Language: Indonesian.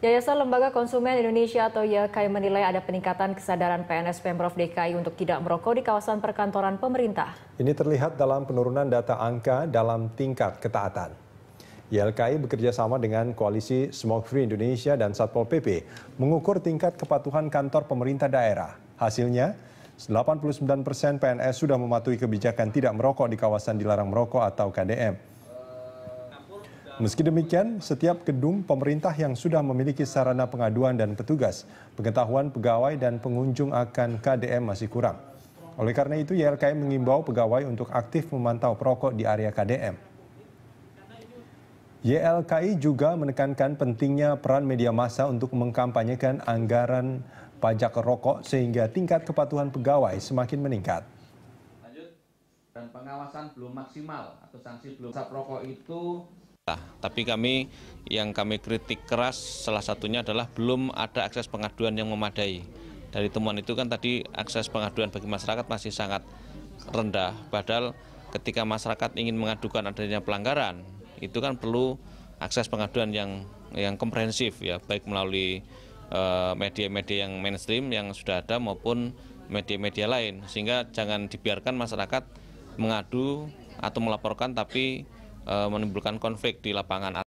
Yayasan Lembaga Konsumen Indonesia atau YKI menilai ada peningkatan kesadaran PNS Pemprov DKI untuk tidak merokok di kawasan perkantoran pemerintah. Ini terlihat dalam penurunan data angka dalam tingkat ketaatan. YLKI bekerja sama dengan Koalisi Smoke Free Indonesia dan Satpol PP mengukur tingkat kepatuhan kantor pemerintah daerah. Hasilnya, 89 persen PNS sudah mematuhi kebijakan tidak merokok di kawasan dilarang merokok atau KDM. Meski demikian, setiap gedung pemerintah yang sudah memiliki sarana pengaduan dan petugas, pengetahuan pegawai dan pengunjung akan KDM masih kurang. Oleh karena itu, YLKM mengimbau pegawai untuk aktif memantau perokok di area KDM. YLKI juga menekankan pentingnya peran media massa untuk mengkampanyekan anggaran pajak rokok sehingga tingkat kepatuhan pegawai semakin meningkat. Lanjut, dan pengawasan belum maksimal atau sanksi belum rokok itu tapi kami yang kami kritik keras salah satunya adalah belum ada akses pengaduan yang memadai. Dari temuan itu kan tadi akses pengaduan bagi masyarakat masih sangat rendah. Padahal ketika masyarakat ingin mengadukan adanya pelanggaran, itu kan perlu akses pengaduan yang yang komprehensif ya, baik melalui eh, media-media yang mainstream yang sudah ada maupun media-media lain sehingga jangan dibiarkan masyarakat mengadu atau melaporkan tapi Eh, menimbulkan konflik di lapangan